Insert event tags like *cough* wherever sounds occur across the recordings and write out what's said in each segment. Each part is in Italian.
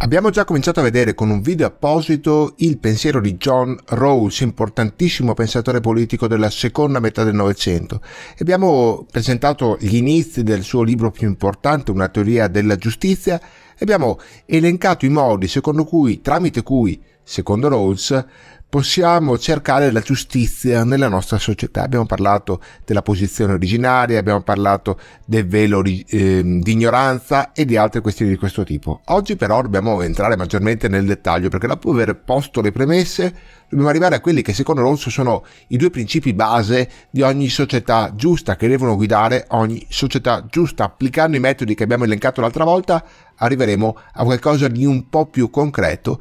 Abbiamo già cominciato a vedere con un video apposito il pensiero di John Rawls, importantissimo pensatore politico della seconda metà del Novecento. Abbiamo presentato gli inizi del suo libro più importante, Una teoria della giustizia, e abbiamo elencato i modi secondo cui, tramite cui, secondo Rawls, possiamo cercare la giustizia nella nostra società. Abbiamo parlato della posizione originaria, abbiamo parlato del velo eh, di ignoranza e di altre questioni di questo tipo. Oggi però dobbiamo entrare maggiormente nel dettaglio perché dopo aver posto le premesse dobbiamo arrivare a quelli che secondo Ronso sono i due principi base di ogni società giusta che devono guidare ogni società giusta. Applicando i metodi che abbiamo elencato l'altra volta arriveremo a qualcosa di un po' più concreto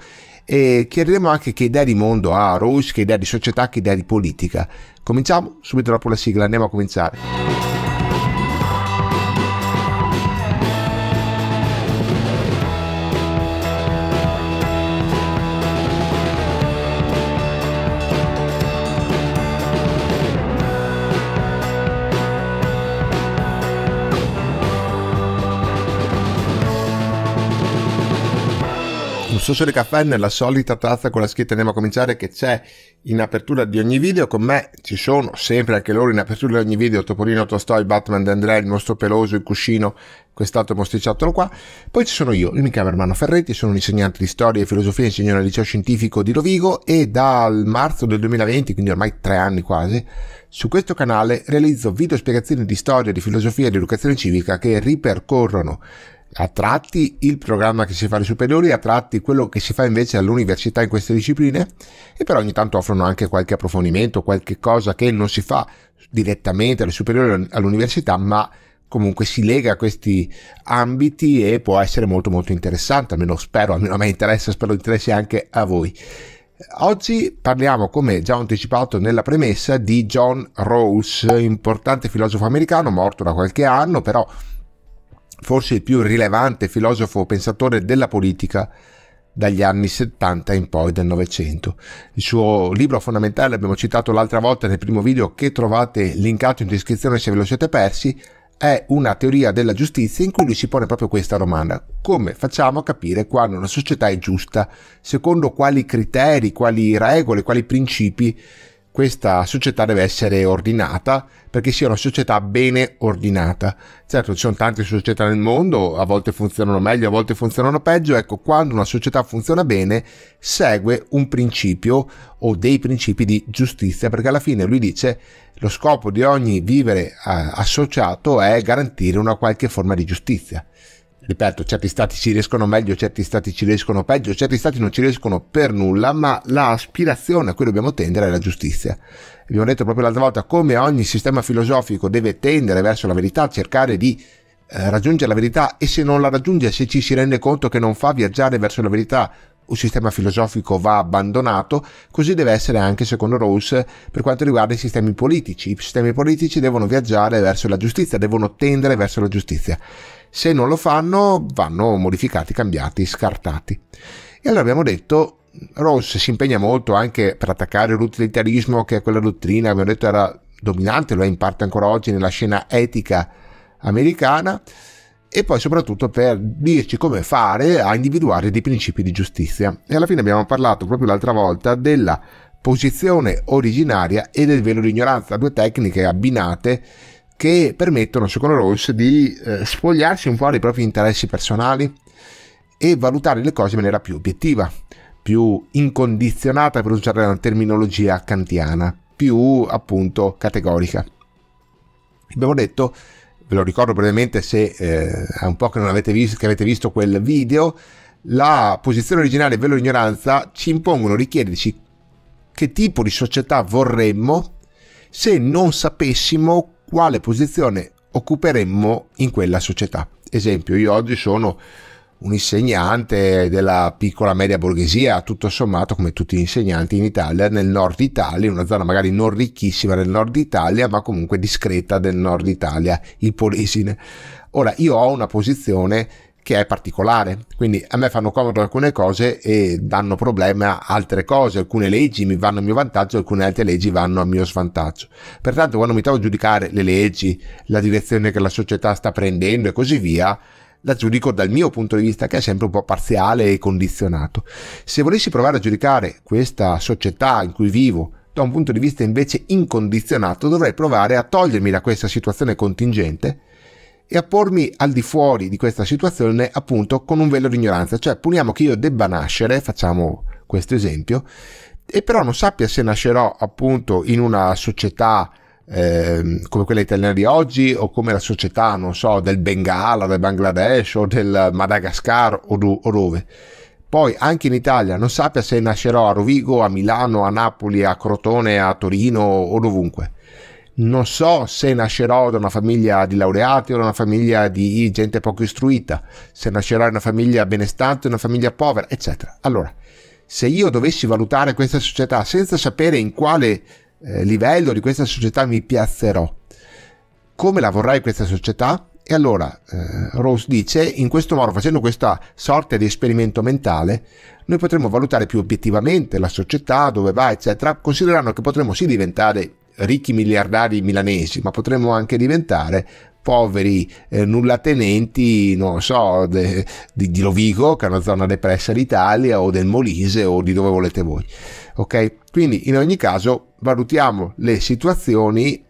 e chiariremo anche che idea di mondo ha Rose, che idea di società, che idea di politica. Cominciamo subito dopo la sigla, andiamo a cominciare. un sorso di caffè nella solita tazza con la scritta andiamo a cominciare che c'è in apertura di ogni video con me ci sono sempre anche loro in apertura di ogni video Topolino, Tostoi, Batman, D'Andrea, il mostro peloso, il cuscino quest'altro mosticciattolo qua poi ci sono io, mi chiamo Ermano Ferretti sono un insegnante di storia e filosofia ingegnere al liceo scientifico di Rovigo e dal marzo del 2020 quindi ormai tre anni quasi su questo canale realizzo video spiegazioni di storia, di filosofia e di educazione civica che ripercorrono a tratti il programma che si fa alle superiori, a tratti quello che si fa invece all'università in queste discipline, e però ogni tanto offrono anche qualche approfondimento, qualche cosa che non si fa direttamente alle superiori all'università, ma comunque si lega a questi ambiti e può essere molto molto interessante, almeno spero, almeno a me interessa, spero interessi anche a voi. Oggi parliamo, come già anticipato nella premessa, di John Rawls, importante filosofo americano, morto da qualche anno, però forse il più rilevante filosofo pensatore della politica dagli anni 70 in poi del Novecento. Il suo libro fondamentale, l'abbiamo citato l'altra volta nel primo video che trovate linkato in descrizione se ve lo siete persi, è una teoria della giustizia in cui lui si pone proprio questa domanda. Come facciamo a capire quando una società è giusta? Secondo quali criteri, quali regole, quali principi questa società deve essere ordinata perché sia una società bene ordinata. Certo, ci sono tante società nel mondo, a volte funzionano meglio, a volte funzionano peggio. Ecco, quando una società funziona bene, segue un principio o dei principi di giustizia, perché alla fine lui dice lo scopo di ogni vivere eh, associato è garantire una qualche forma di giustizia ripeto, certi stati ci riescono meglio, certi stati ci riescono peggio, certi stati non ci riescono per nulla, ma l'aspirazione a cui dobbiamo tendere è la giustizia. Abbiamo detto proprio l'altra volta come ogni sistema filosofico deve tendere verso la verità, cercare di eh, raggiungere la verità e se non la raggiunge, se ci si rende conto che non fa viaggiare verso la verità, un sistema filosofico va abbandonato, così deve essere anche secondo Rawls per quanto riguarda i sistemi politici. I sistemi politici devono viaggiare verso la giustizia, devono tendere verso la giustizia. Se non lo fanno, vanno modificati, cambiati, scartati. E allora abbiamo detto, Ross si impegna molto anche per attaccare l'utilitarismo, che è quella dottrina, abbiamo detto era dominante, lo è in parte ancora oggi nella scena etica americana, e poi soprattutto per dirci come fare a individuare dei principi di giustizia. E alla fine abbiamo parlato proprio l'altra volta della posizione originaria e del velo di ignoranza, due tecniche abbinate che permettono, secondo Rawls, di eh, spogliarsi un po' dei propri interessi personali e valutare le cose in maniera più obiettiva, più incondizionata, per usare una terminologia kantiana, più appunto categorica. Abbiamo detto, ve lo ricordo brevemente se eh, è un po' che non avete visto, che avete visto quel video, la posizione originale e ignoranza ci impongono di chiederci che tipo di società vorremmo se non sapessimo quale posizione occuperemmo in quella società. Esempio, io oggi sono un insegnante della piccola media borghesia, tutto sommato come tutti gli insegnanti in Italia, nel nord Italia, una zona magari non ricchissima del nord Italia, ma comunque discreta del nord Italia, il Polesine. Ora, io ho una posizione che è particolare. Quindi a me fanno comodo alcune cose e danno problema altre cose. Alcune leggi mi vanno a mio vantaggio, alcune altre leggi vanno a mio svantaggio. Pertanto, quando mi trovo a giudicare le leggi, la direzione che la società sta prendendo e così via, la giudico dal mio punto di vista che è sempre un po' parziale e condizionato. Se volessi provare a giudicare questa società in cui vivo da un punto di vista invece incondizionato, dovrei provare a togliermi da questa situazione contingente e a pormi al di fuori di questa situazione appunto con un velo di ignoranza, cioè poniamo che io debba nascere, facciamo questo esempio, e però non sappia se nascerò appunto in una società eh, come quella italiana di oggi o come la società, non so, del Bengala, del Bangladesh o del Madagascar o, do, o dove. Poi anche in Italia non sappia se nascerò a Rovigo, a Milano, a Napoli, a Crotone, a Torino o dovunque non so se nascerò da una famiglia di laureati o da una famiglia di gente poco istruita, se nascerò da una famiglia benestante o una famiglia povera, eccetera. Allora, se io dovessi valutare questa società senza sapere in quale eh, livello di questa società mi piazzerò, come la vorrei questa società? E allora eh, Rose dice, in questo modo, facendo questa sorta di esperimento mentale, noi potremo valutare più obiettivamente la società, dove va, eccetera, considerando che potremmo sì diventare ricchi miliardari milanesi, ma potremmo anche diventare poveri eh, nullatenenti, non so, de, di, di, Lovico, che è una zona depressa d'Italia, o del Molise, o di dove volete voi. Ok? Quindi in ogni caso valutiamo le situazioni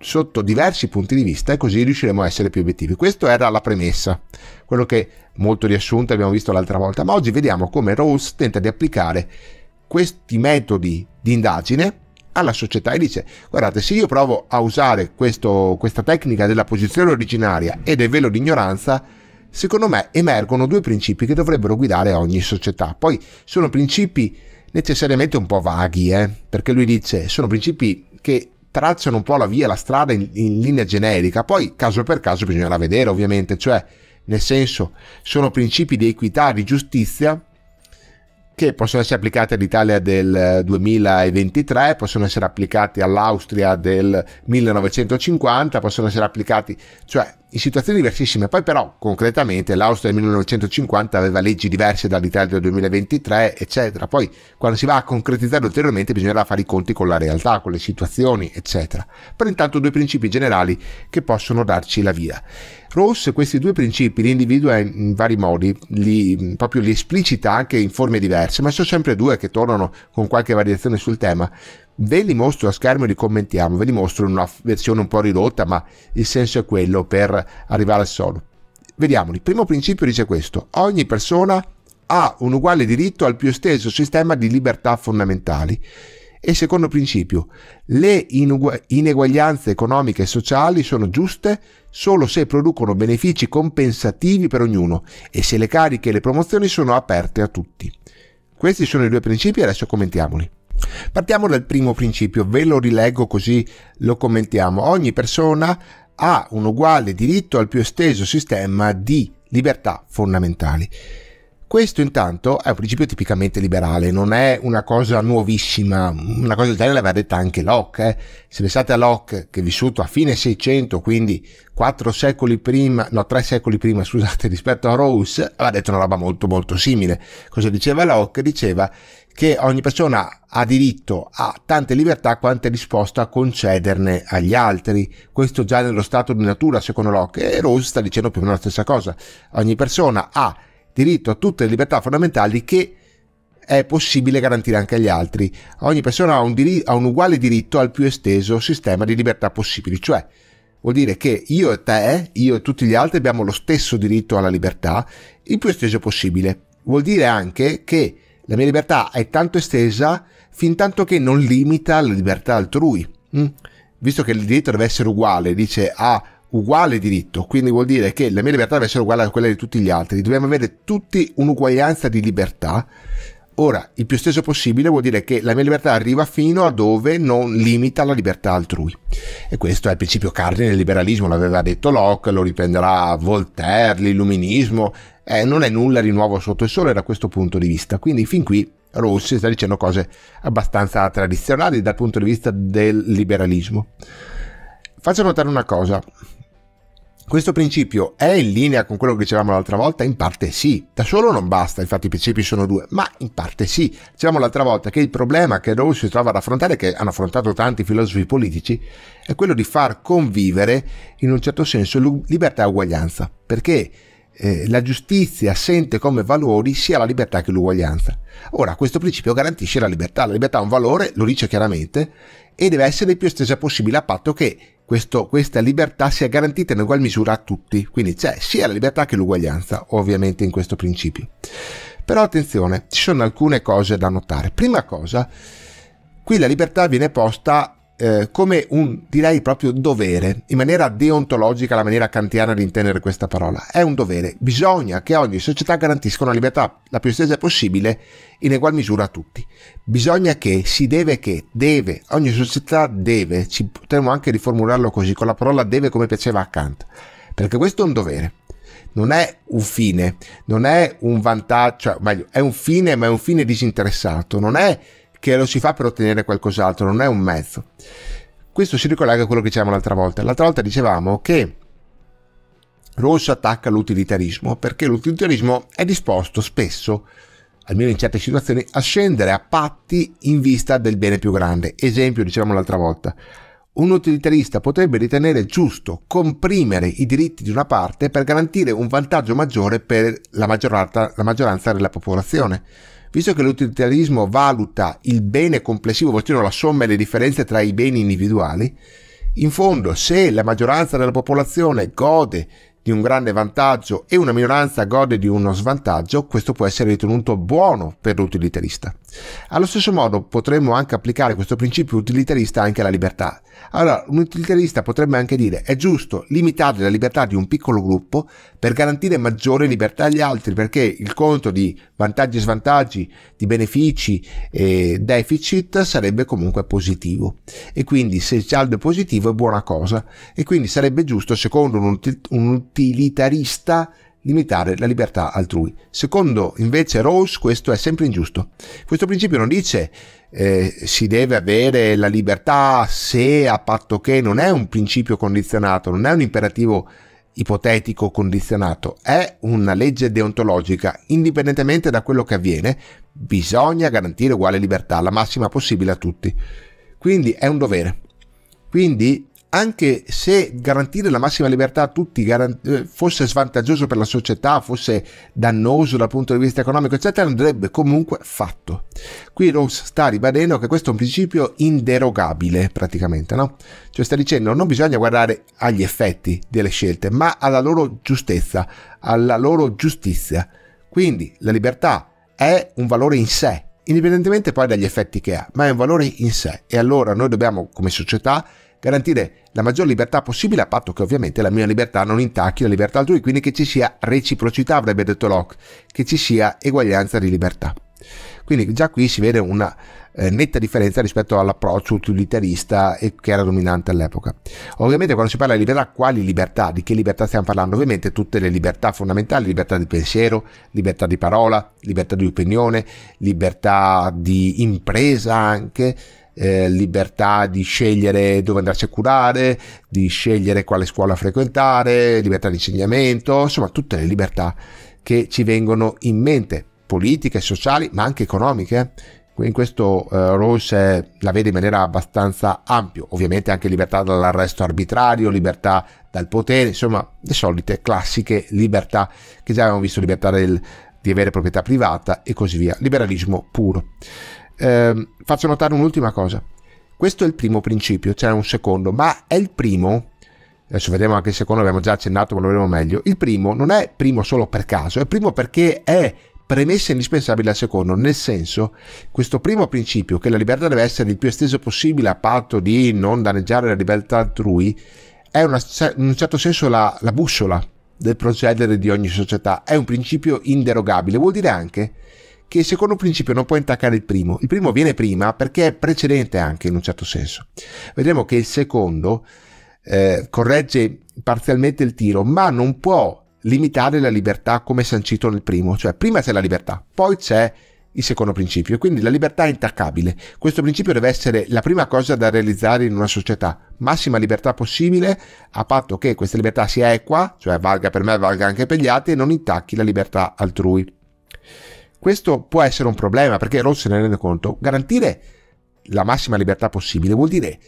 sotto diversi punti di vista e così riusciremo a essere più obiettivi. Questa era la premessa, quello che molto riassunto abbiamo visto l'altra volta, ma oggi vediamo come Rawls tenta di applicare questi metodi di indagine alla società e dice guardate se io provo a usare questo, questa tecnica della posizione originaria e del velo di ignoranza secondo me emergono due principi che dovrebbero guidare ogni società poi sono principi necessariamente un po' vaghi eh? perché lui dice sono principi che tracciano un po' la via, la strada in, in linea generica poi caso per caso bisognerà vedere ovviamente cioè nel senso sono principi di equità, di giustizia che possono essere applicati all'Italia del 2023, eh, possono essere applicati all'Austria del 1950, possono essere applicati, cioè in situazioni diversissime. Poi però concretamente l'Austria del 1950 aveva leggi diverse dall'Italia del 2023, eccetera. Poi quando si va a concretizzare ulteriormente bisognerà fare i conti con la realtà, con le situazioni, eccetera. Però intanto due principi generali che possono darci la via. Ross questi due principi li individua in vari modi, li, proprio li esplicita anche in forme diverse, ma sono sempre due che tornano con qualche variazione sul tema. Ve li mostro a schermo e li commentiamo, ve li mostro in una versione un po' ridotta, ma il senso è quello per arrivare al solo. Vediamoli. Il primo principio dice questo: ogni persona ha un uguale diritto al più esteso sistema di libertà fondamentali. E secondo principio, le ineguaglianze economiche e sociali sono giuste solo se producono benefici compensativi per ognuno e se le cariche e le promozioni sono aperte a tutti. Questi sono i due principi adesso commentiamoli. Partiamo dal primo principio, ve lo rileggo così lo commentiamo. Ogni persona ha un uguale diritto al più esteso sistema di libertà fondamentali. Questo intanto è un principio tipicamente liberale, non è una cosa nuovissima, una cosa del genere l'aveva detta anche Locke. Eh. Se pensate a Locke che è vissuto a fine 600, quindi quattro secoli prima, no tre secoli prima scusate *laughs* rispetto a Rawls, aveva detto una roba molto molto simile. Cosa diceva Locke? Diceva che ogni persona ha diritto a tante libertà quante è disposta a concederne agli altri. Questo già nello stato di natura, secondo Locke, e Rose sta dicendo più o meno la stessa cosa. Ogni persona ha diritto a tutte le libertà fondamentali che è possibile garantire anche agli altri. Ogni persona ha un, dir- ha un uguale diritto al più esteso sistema di libertà possibili, cioè vuol dire che io e te, io e tutti gli altri abbiamo lo stesso diritto alla libertà, il più esteso possibile. Vuol dire anche che la mia libertà è tanto estesa fin tanto che non limita la libertà altrui. Mm? Visto che il diritto deve essere uguale, dice ha uguale diritto, quindi vuol dire che la mia libertà deve essere uguale a quella di tutti gli altri. Dobbiamo avere tutti un'uguaglianza di libertà Ora, il più steso possibile vuol dire che la mia libertà arriva fino a dove non limita la libertà altrui. E questo è il principio cardine del liberalismo, l'aveva detto Locke, lo riprenderà Voltaire, l'illuminismo. Eh, non è nulla di nuovo sotto il sole da questo punto di vista. Quindi fin qui Rossi sta dicendo cose abbastanza tradizionali dal punto di vista del liberalismo. Faccio notare una cosa. Questo principio è in linea con quello che dicevamo l'altra volta? In parte sì, da solo non basta, infatti i principi sono due, ma in parte sì. Dicevamo l'altra volta che il problema che Rawls si trova ad affrontare, che hanno affrontato tanti filosofi politici, è quello di far convivere in un certo senso libertà e uguaglianza, perché eh, la giustizia sente come valori sia la libertà che l'uguaglianza. Ora, questo principio garantisce la libertà, la libertà è un valore, lo dice chiaramente, e deve essere il più estesa possibile a patto che questo, questa libertà sia garantita in ugual misura a tutti. Quindi c'è sia la libertà che l'uguaglianza, ovviamente, in questo principio. Però attenzione, ci sono alcune cose da notare. Prima cosa, qui la libertà viene posta eh, come un direi proprio dovere, in maniera deontologica, la maniera kantiana di intendere questa parola. È un dovere. Bisogna che ogni società garantisca una libertà la più estesa possibile in egual misura a tutti. Bisogna che, si deve che, deve, ogni società deve, ci potremmo anche riformularlo così, con la parola deve come piaceva a Kant, perché questo è un dovere non è un fine, non è un vantaggio, cioè, meglio, è un fine, ma è un fine disinteressato, non è che lo si fa per ottenere qualcos'altro, non è un mezzo. Questo si ricollega a quello che dicevamo l'altra volta. L'altra volta dicevamo che Ross attacca l'utilitarismo perché l'utilitarismo è disposto spesso, almeno in certe situazioni, a scendere a patti in vista del bene più grande. Esempio, dicevamo l'altra volta, un utilitarista potrebbe ritenere giusto comprimere i diritti di una parte per garantire un vantaggio maggiore per la la maggioranza della popolazione Visto che l'utilitarismo valuta il bene complessivo, facendo la somma e le differenze tra i beni individuali, in fondo, se la maggioranza della popolazione gode di un grande vantaggio e una minoranza gode di uno svantaggio, questo può essere ritenuto buono per l'utilitarista. Allo stesso modo potremmo anche applicare questo principio utilitarista anche alla libertà. Allora, un utilitarista potrebbe anche dire è giusto limitare la libertà di un piccolo gruppo per garantire maggiore libertà agli altri, perché il conto di vantaggi e svantaggi, di benefici e deficit sarebbe comunque positivo. E quindi se il saldo è positivo è buona cosa. E quindi sarebbe giusto, secondo un utilitarista, utilitarista limitare la libertà altrui. Secondo invece Rawls questo è sempre ingiusto. Questo principio non dice eh, si deve avere la libertà se a patto che non è un principio condizionato, non è un imperativo ipotetico condizionato, è una legge deontologica, indipendentemente da quello che avviene, bisogna garantire uguale libertà, la massima possibile a tutti. Quindi è un dovere. Quindi anche se garantire la massima libertà a tutti garant- eh, fosse svantaggioso per la società, fosse dannoso dal punto di vista economico, eccetera, andrebbe comunque fatto. Qui Rose sta ribadendo che questo è un principio inderogabile, praticamente, no? Cioè sta dicendo non bisogna guardare agli effetti delle scelte, ma alla loro giustezza, alla loro giustizia. Quindi la libertà è un valore in sé, indipendentemente poi dagli effetti che ha, ma è un valore in sé. E allora noi dobbiamo, come società, garantire la maggior libertà possibile a patto che ovviamente la mia libertà non intacchi la libertà altrui, quindi che ci sia reciprocità, avrebbe detto Locke, che ci sia eguaglianza di libertà. Quindi già qui si vede una eh, netta differenza rispetto all'approccio utilitarista e, che era dominante all'epoca. Ovviamente quando si parla di libertà, quali libertà? Di che libertà stiamo parlando? Ovviamente tutte le libertà fondamentali, libertà di pensiero, libertà di parola, libertà di opinione, libertà di impresa anche, eh, libertà di scegliere dove andarsi a curare, di scegliere quale scuola frequentare, libertà di insegnamento, insomma tutte le libertà che ci vengono in mente, politiche, sociali, ma anche economiche. Eh. In questo eh, Rose eh, la vede in maniera abbastanza ampia, ovviamente anche libertà dall'arresto arbitrario, libertà dal potere, insomma le solite classiche libertà che già abbiamo visto, libertà del, di avere proprietà privata e così via, liberalismo puro. Eh, faccio notare un'ultima cosa. Questo è il primo principio, c'è un secondo, ma è il primo. Adesso vediamo anche il secondo, abbiamo già accennato, ma lo vedremo meglio. Il primo non è primo solo per caso, è primo perché è premessa indispensabile al secondo, nel senso questo primo principio che la libertà deve essere il più esteso possibile a patto di non danneggiare la libertà altrui è una, in un certo senso la, la, bussola del procedere di ogni società, è un principio inderogabile, vuol dire anche che il secondo principio non può intaccare il primo. Il primo viene prima perché è precedente anche in un certo senso. Vedremo che il secondo eh, corregge parzialmente il tiro, ma non può limitare la libertà come sancito nel primo, cioè prima c'è la libertà, poi c'è il secondo principio, quindi la libertà è intaccabile. Questo principio deve essere la prima cosa da realizzare in una società, massima libertà possibile, a patto che questa libertà sia equa, cioè valga per me, valga anche per gli altri, e non intacchi la libertà altrui. Questo può essere un problema perché Ross se ne rende conto. Garantire la massima libertà possibile vuol dire,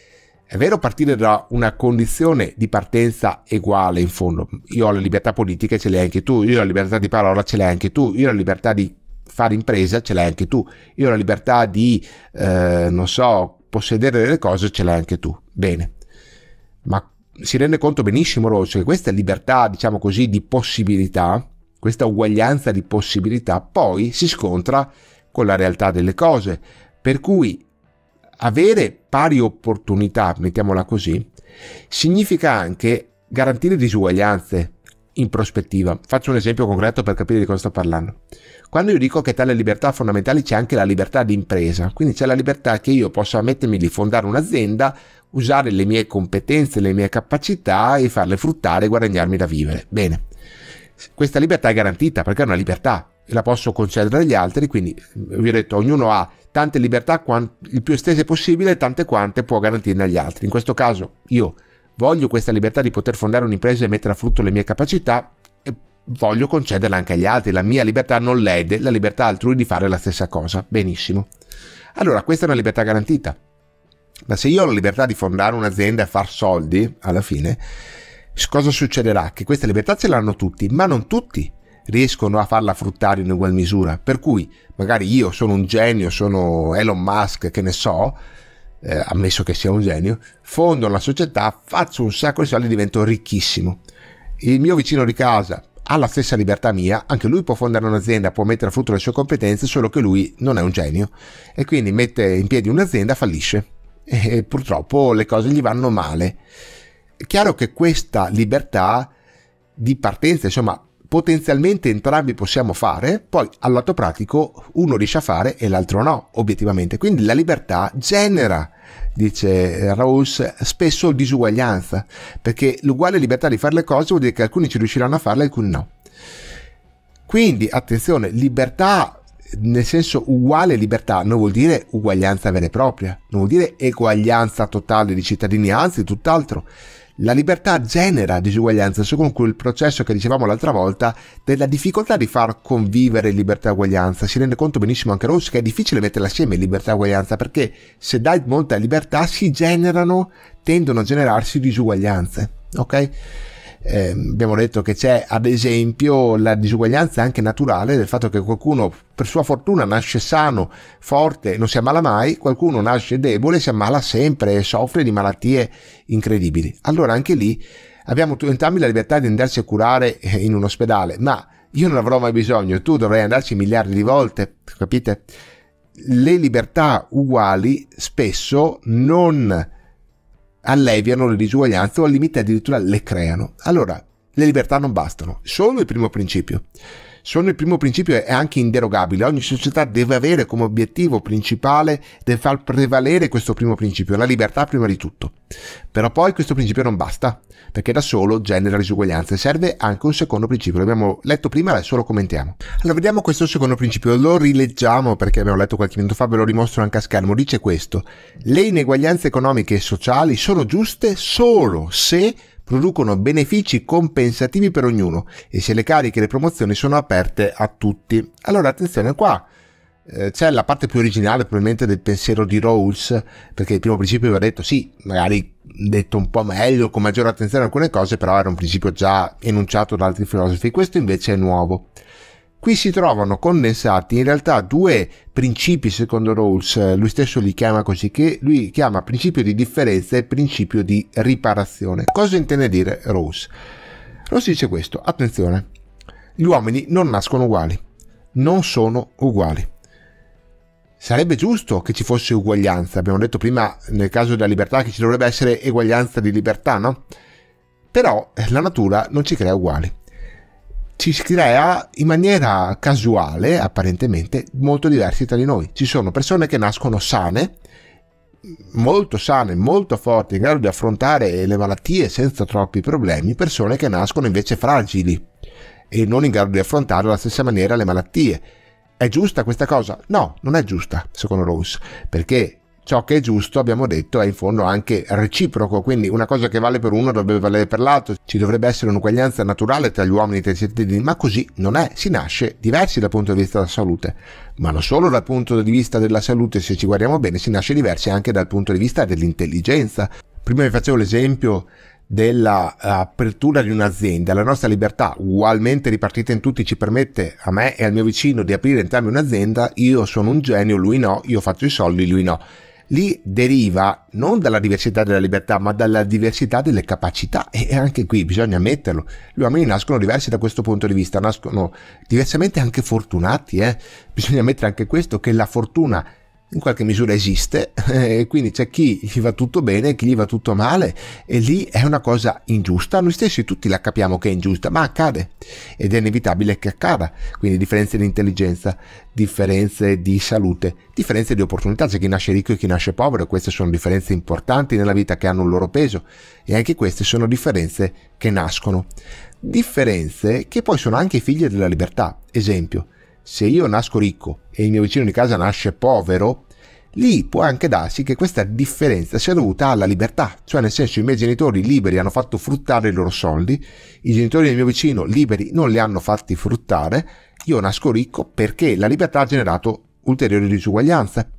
è vero, partire da una condizione di partenza uguale in fondo. Io ho la libertà politica, ce l'hai anche tu, io ho la libertà di parola, ce l'hai anche tu, io ho la libertà di fare impresa, ce l'hai anche tu, io ho la libertà di, eh, non so, possedere delle cose, ce l'hai anche tu. Bene. Ma si rende conto benissimo Ross che questa libertà, diciamo così, di possibilità questa uguaglianza di possibilità poi si scontra con la realtà delle cose, per cui avere pari opportunità, mettiamola così, significa anche garantire disuguaglianze in prospettiva. Faccio un esempio concreto per capire di cosa sto parlando. Quando io dico che tra le libertà fondamentali c'è anche la libertà di impresa, quindi c'è la libertà che io possa mettermi di fondare un'azienda, usare le mie competenze, le mie capacità e farle fruttare e guadagnarmi da vivere. Bene questa libertà è garantita perché è una libertà e la posso concedere agli altri, quindi vi ho detto ognuno ha tante libertà il più estese possibile, tante quante può garantirne agli altri. In questo caso io voglio questa libertà di poter fondare un'impresa e mettere a frutto le mie capacità e voglio concederla anche agli altri, la mia libertà non lede la libertà altrui di fare la stessa cosa. Benissimo. Allora, questa è una libertà garantita. Ma se io ho la libertà di fondare un'azienda e far soldi, alla fine, cosa succederà? Che questa libertà ce l'hanno tutti, ma non tutti riescono a farla fruttare in ugual misura. Per cui magari io sono un genio, sono Elon Musk, che ne so, eh, ammesso che sia un genio, fondo una società, faccio un sacco di soldi e divento ricchissimo. Il mio vicino di casa ha la stessa libertà mia, anche lui può fondare un'azienda, può mettere a frutto le sue competenze, solo che lui non è un genio e quindi mette in piedi un'azienda, fallisce e purtroppo le cose gli vanno male. È chiaro che questa libertà di partenza, insomma, potenzialmente entrambi possiamo fare, poi all'atto pratico uno riesce a fare e l'altro no, obiettivamente. Quindi la libertà genera, dice Rawls, spesso disuguaglianza, perché l'uguale libertà di fare le cose vuol dire che alcuni ci riusciranno a farle e alcuni no. Quindi attenzione, libertà nel senso uguale libertà non vuol dire uguaglianza vera e propria, non vuol dire eguaglianza totale di cittadini, anzi tutt'altro. La libertà genera disuguaglianza, secondo quel processo che dicevamo l'altra volta della difficoltà di far convivere libertà e uguaglianza. Si rende conto benissimo anche Rossi che è difficile mettere assieme libertà e uguaglianza perché se dai molta libertà si generano, tendono a generarsi disuguaglianze. Ok? eh, abbiamo detto che c'è ad esempio la disuguaglianza anche naturale del fatto che qualcuno per sua fortuna nasce sano, forte, non si ammala mai, qualcuno nasce debole, si ammala sempre e soffre di malattie incredibili. Allora anche lì abbiamo entrambi la libertà di andarsi a curare eh, in un ospedale, ma io non avrò mai bisogno, tu dovrai andarci miliardi di volte, capite? Le libertà uguali spesso non alleviano le disuguaglianze o al limite addirittura le creano. Allora, le libertà non bastano, solo il primo principio sono il primo principio e anche inderogabile. Ogni società deve avere come obiettivo principale di far prevalere questo primo principio, la libertà prima di tutto. Però poi questo principio non basta, perché da solo genera disuguaglianze. Serve anche un secondo principio. L'abbiamo letto prima, adesso lo commentiamo. Allora, vediamo questo secondo principio. Lo rileggiamo perché abbiamo letto qualche minuto fa, ve lo rimostro anche a schermo. Dice questo: le ineguaglianze economiche e sociali sono giuste solo se producono benefici compensativi per ognuno e se le cariche e le promozioni sono aperte a tutti. Allora attenzione qua, eh, c'è la parte più originale probabilmente del pensiero di Rawls, perché il primo principio aveva detto sì, magari detto un po' meglio, con maggiore attenzione a alcune cose, però era un principio già enunciato da altri filosofi, questo invece è nuovo. Qui si trovano condensati in realtà due principi secondo Rawls, lui stesso li chiama così, che lui chiama principio di differenza e principio di riparazione. Cosa intende dire Rawls? Rawls dice questo, attenzione, gli uomini non nascono uguali, non sono uguali. Sarebbe giusto che ci fosse uguaglianza, abbiamo detto prima nel caso della libertà che ci dovrebbe essere eguaglianza di libertà, no? Però eh, la natura non ci crea uguali ci si crea in maniera casuale, apparentemente, molto diversi tra di noi. Ci sono persone che nascono sane, molto sane, molto forti, in grado di affrontare le malattie senza troppi problemi, persone che nascono invece fragili e non in grado di affrontare alla stessa maniera le malattie. È giusta questa cosa? No, non è giusta, secondo Rose, perché ciò che è giusto, abbiamo detto, è in fondo anche reciproco, quindi una cosa che vale per uno dovrebbe valere per l'altro, ci dovrebbe essere un'uguaglianza naturale tra gli uomini e tra i cittadini, ma così non è, si nasce diversi dal punto di vista della salute, ma non solo dal punto di vista della salute, se ci guardiamo bene, si nasce diversi anche dal punto di vista dell'intelligenza. Prima vi facevo l'esempio dell'apertura eh, di un'azienda, la nostra libertà ugualmente ripartita in tutti ci permette a me e al mio vicino di aprire entrambi un'azienda, io sono un genio, lui no, io faccio i soldi, lui no lì deriva non dalla diversità della libertà, ma dalla diversità delle capacità. E anche qui bisogna ammetterlo: gli uomini nascono diversi da questo punto di vista, nascono diversamente anche fortunati. Eh? Bisogna ammettere anche questo, che la fortuna in qualche misura esiste, *laughs* eh, quindi c'è chi gli va tutto bene e chi gli va tutto male e lì è una cosa ingiusta, noi stessi tutti la capiamo che è ingiusta, ma accade ed è inevitabile che accada, quindi differenze di intelligenza, differenze di salute, differenze di opportunità, c'è chi nasce ricco e chi nasce povero, queste sono differenze importanti nella vita che hanno un loro peso e anche queste sono differenze che nascono, differenze che poi sono anche figlie della libertà, esempio se io nasco ricco e il mio vicino di casa nasce povero, lì può anche darsi che questa differenza sia dovuta alla libertà, cioè nel senso i miei genitori liberi hanno fatto fruttare i loro soldi, i genitori del mio vicino liberi non li hanno fatti fruttare, io nasco ricco perché la libertà ha generato ulteriori disuguaglianze.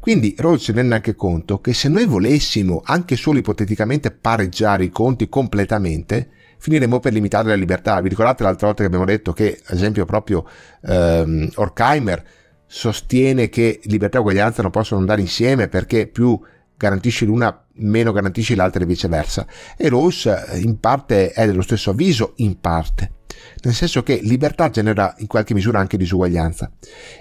Quindi Rawls si rende anche conto che se noi volessimo anche solo ipoteticamente pareggiare i conti completamente, finiremo per limitare la libertà. Vi ricordate l'altra volta che abbiamo detto che, ad esempio, proprio ehm, Orkheimer sostiene che libertà e uguaglianza non possono andare insieme perché più garantisci l'una meno garantisci l'altra e viceversa. E Rawls eh, in parte è dello stesso avviso, in parte, nel senso che libertà genera in qualche misura anche disuguaglianza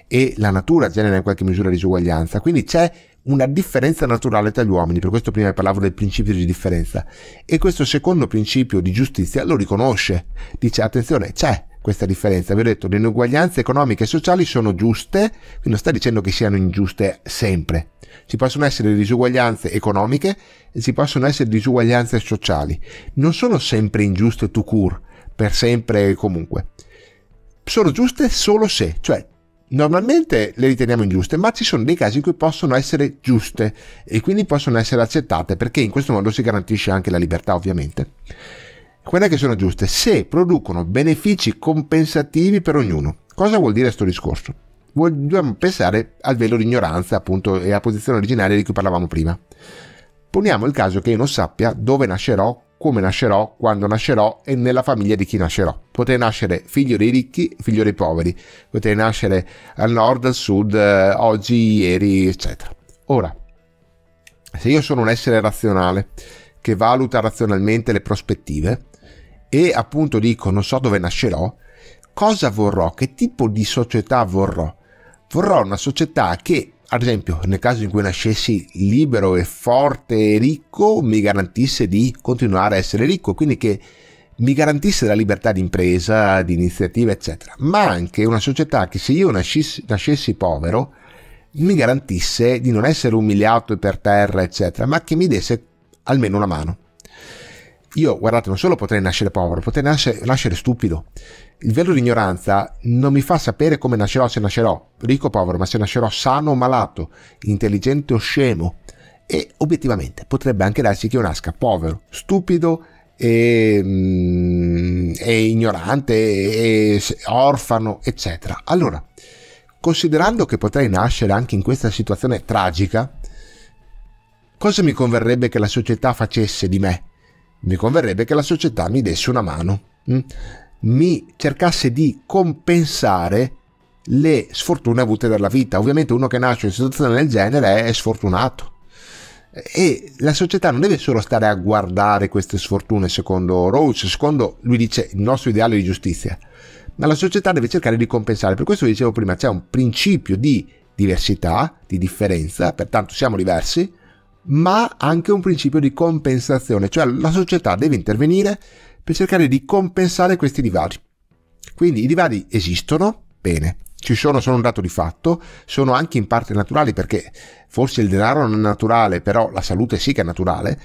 e la natura genera in qualche misura disuguaglianza, quindi c'è una differenza naturale tra gli uomini, per questo prima parlavo del principio di differenza, e questo secondo principio di giustizia lo riconosce, dice attenzione, c'è questa differenza, vi ho detto, le inuguaglianze economiche e sociali sono giuste, quindi non sta dicendo che siano ingiuste sempre, ci possono essere disuguaglianze economiche e ci possono essere disuguaglianze sociali, non sono sempre ingiuste to cure, per sempre e comunque, sono giuste solo se, cioè Normalmente le riteniamo ingiuste, ma ci sono dei casi in cui possono essere giuste e quindi possono essere accettate perché in questo modo si garantisce anche la libertà ovviamente. Quelle che sono giuste se producono benefici compensativi per ognuno. Cosa vuol dire questo discorso? Dobbiamo pensare al velo di ignoranza appunto e alla posizione originaria di cui parlavamo prima. Poniamo il caso che io non sappia dove nascerò, come nascerò, quando nascerò e nella famiglia di chi nascerò. Potrei nascere figlio dei ricchi, figlio dei poveri, potrei nascere al nord, al sud, eh, oggi, ieri, eccetera. Ora, se io sono un essere razionale che valuta razionalmente le prospettive e appunto dico non so dove nascerò, cosa vorrò, che tipo di società vorrò? Vorrò una società che ad esempio, nel caso in cui nascessi libero e forte e ricco, mi garantisse di continuare a essere ricco, quindi che mi garantisse la libertà di impresa, di iniziativa, eccetera, ma anche una società che se io nascessi, nascessi povero mi garantisse di non essere umiliato e per terra, eccetera, ma che mi desse almeno una mano io guardate non solo potrei nascere povero, potrei nascere, nascere stupido. Il velo di ignoranza non mi fa sapere come nascerò se nascerò ricco o povero, ma se nascerò sano o malato, intelligente o scemo. E obiettivamente potrebbe anche darsi che io nasca povero, stupido e, mm, e ignorante e orfano, eccetera. Allora, considerando che potrei nascere anche in questa situazione tragica, cosa mi converrebbe che la società facesse di me? mi converrebbe che la società mi desse una mano, mm? mi cercasse di compensare le sfortune avute dalla vita. Ovviamente uno che nasce in una situazione del genere è sfortunato. E la società non deve solo stare a guardare queste sfortune, secondo Rawls, secondo lui dice il nostro ideale di giustizia, ma la società deve cercare di compensare. Per questo vi dicevo prima, c'è un principio di diversità, di differenza, pertanto siamo diversi, ma anche un principio di compensazione, cioè la società deve intervenire per cercare di compensare questi divari. Quindi i divari esistono, bene, ci sono, sono un dato di fatto, sono anche in parte naturali perché forse il denaro non è naturale, però la salute sì che è naturale.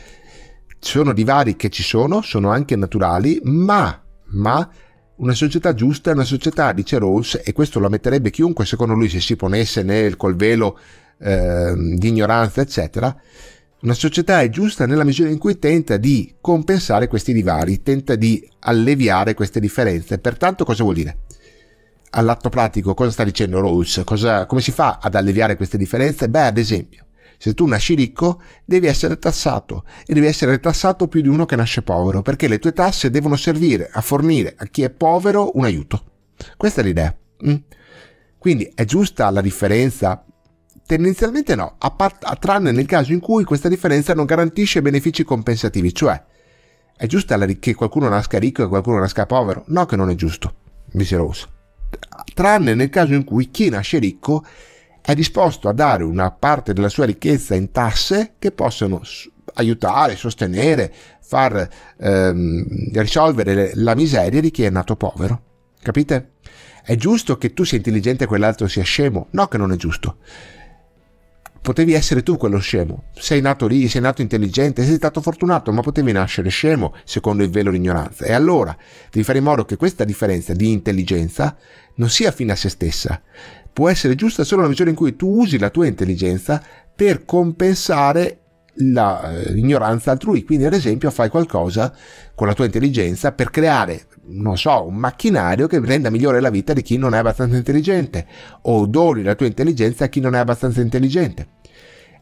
Sono divari che ci sono, sono anche naturali, ma, ma una società giusta è una società, dice Rawls, e questo lo ammetterebbe chiunque secondo lui se si ponesse nel col velo eh, di ignoranza, eccetera, una società è giusta nella misura in cui tenta di compensare questi divari, tenta di alleviare queste differenze. Pertanto cosa vuol dire? All'atto pratico cosa sta dicendo Rawls? Cosa, come si fa ad alleviare queste differenze? Beh, ad esempio, se tu nasci ricco devi essere tassato e devi essere tassato più di uno che nasce povero, perché le tue tasse devono servire a fornire a chi è povero un aiuto. Questa è l'idea. Mm? Quindi è giusta la differenza Tendenzialmente no, a part- a tranne nel caso in cui questa differenza non garantisce benefici compensativi, cioè è giusto che qualcuno nasca ricco e qualcuno nasca povero? No che non è giusto, disse Rose. Tranne nel caso in cui chi nasce ricco è disposto a dare una parte della sua ricchezza in tasse che possono aiutare, sostenere, far ehm, risolvere la miseria di chi è nato povero. Capite? È giusto che tu sia intelligente e quell'altro sia scemo? No che non è giusto potevi essere tu quello scemo. Sei nato lì, sei nato intelligente, sei stato fortunato, ma potevi nascere scemo secondo il velo di E allora devi fare in modo che questa differenza di intelligenza non sia fine a se stessa. Può essere giusta solo nella misura in cui tu usi la tua intelligenza per compensare la, eh, l'ignoranza altrui. Quindi, ad esempio, fai qualcosa con la tua intelligenza per creare, non so, un macchinario che renda migliore la vita di chi non è abbastanza intelligente o doni la tua intelligenza a chi non è abbastanza intelligente.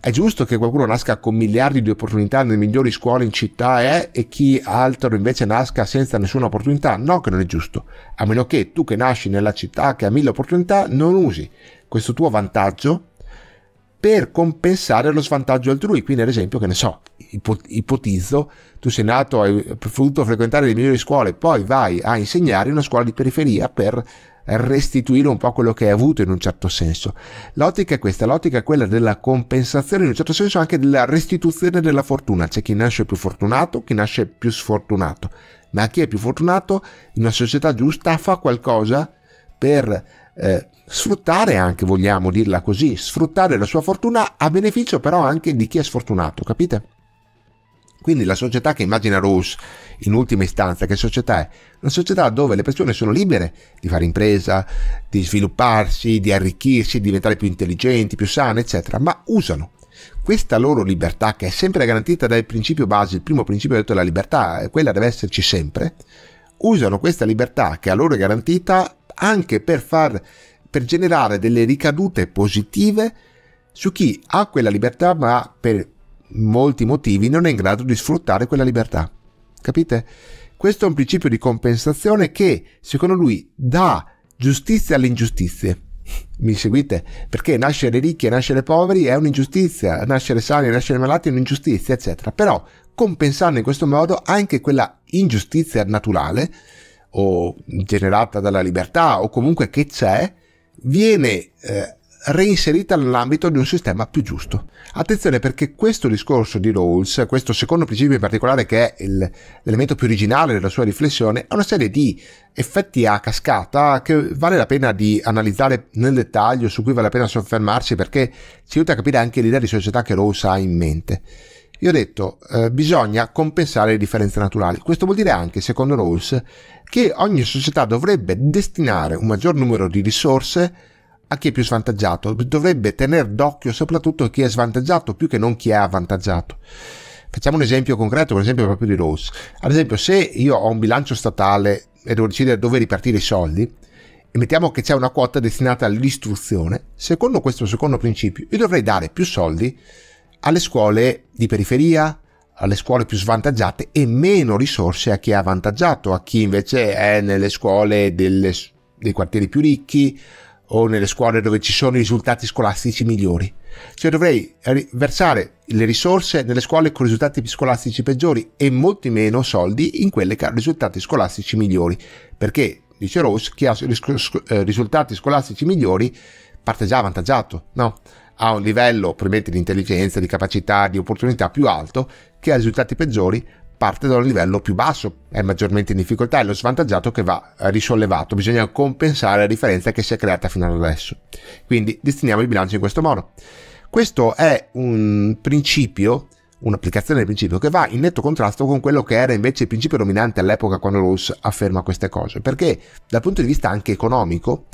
È giusto che qualcuno nasca con miliardi di opportunità nelle migliori scuole in città eh? e chi altro invece nasca senza nessuna opportunità? No, che non è giusto. A meno che tu che nasci nella città che ha mille opportunità non usi questo tuo vantaggio per compensare lo svantaggio altrui. Quindi, ad esempio, che ne so, ipotizzo, tu sei nato, hai potuto frequentare le migliori scuole, poi vai a insegnare in una scuola di periferia per restituire un po' quello che hai avuto in un certo senso. L'ottica è questa, l'ottica è quella della compensazione, in un certo senso anche della restituzione della fortuna. C'è chi nasce più fortunato, chi nasce più sfortunato, ma chi è più fortunato in una società giusta fa qualcosa per... Eh, sfruttare anche, vogliamo dirla così, sfruttare la sua fortuna a beneficio però anche di chi è sfortunato, capite? Quindi la società che immagina Rose, in ultima istanza, che società è? Una società dove le persone sono libere di fare impresa, di svilupparsi, di arricchirsi, di diventare più intelligenti, più sane, eccetera, ma usano questa loro libertà, che è sempre garantita dal principio base, il primo principio detto della libertà, quella deve esserci sempre, usano questa libertà che a loro è garantita anche per far per generare delle ricadute positive su chi ha quella libertà ma per molti motivi non è in grado di sfruttare quella libertà. Capite? Questo è un principio di compensazione che, secondo lui, dà giustizia alle ingiustizie. *laughs* Mi seguite? Perché nascere ricchi e nascere poveri è un'ingiustizia, nascere sani e nascere malati è un'ingiustizia, eccetera. Però, compensando in questo modo anche quella ingiustizia naturale o generata dalla libertà o comunque che c'è, viene eh, reinserita nell'ambito di un sistema più giusto. Attenzione perché questo discorso di Rawls, questo secondo principio in particolare che è il, l'elemento più originale della sua riflessione, ha una serie di effetti a cascata che vale la pena di analizzare nel dettaglio, su cui vale la pena soffermarsi perché ci aiuta a capire anche l'idea di società che Rawls ha in mente. Io ho detto, eh, bisogna compensare le differenze naturali. Questo vuol dire anche, secondo Rawls, che ogni società dovrebbe destinare un maggior numero di risorse a chi è più svantaggiato, dovrebbe tenere d'occhio soprattutto chi è svantaggiato più che non chi è avvantaggiato. Facciamo un esempio concreto, per esempio proprio di Rose. Ad esempio, se io ho un bilancio statale e devo decidere dove ripartire i soldi, e mettiamo che c'è una quota destinata all'istruzione, secondo questo secondo principio, io dovrei dare più soldi alle scuole di periferia, alle scuole più svantaggiate e meno risorse a chi è avvantaggiato, a chi invece è nelle scuole delle, dei quartieri più ricchi o nelle scuole dove ci sono i risultati scolastici migliori. Cioè dovrei versare le risorse nelle scuole con risultati scolastici peggiori e molti meno soldi in quelle che hanno risultati scolastici migliori, perché, dice Rose, chi ha eh, risultati scolastici migliori parte già avvantaggiato, no? ha un livello probabilmente di intelligenza, di capacità, di opportunità più alto che ha risultati peggiori parte da un livello più basso, è maggiormente in difficoltà, e lo svantaggiato che va risollevato, bisogna compensare la differenza che si è creata fino ad adesso. Quindi destiniamo il bilancio in questo modo. Questo è un principio, un'applicazione del principio che va in netto contrasto con quello che era invece il principio dominante all'epoca quando Rawls afferma queste cose, perché dal punto di vista anche economico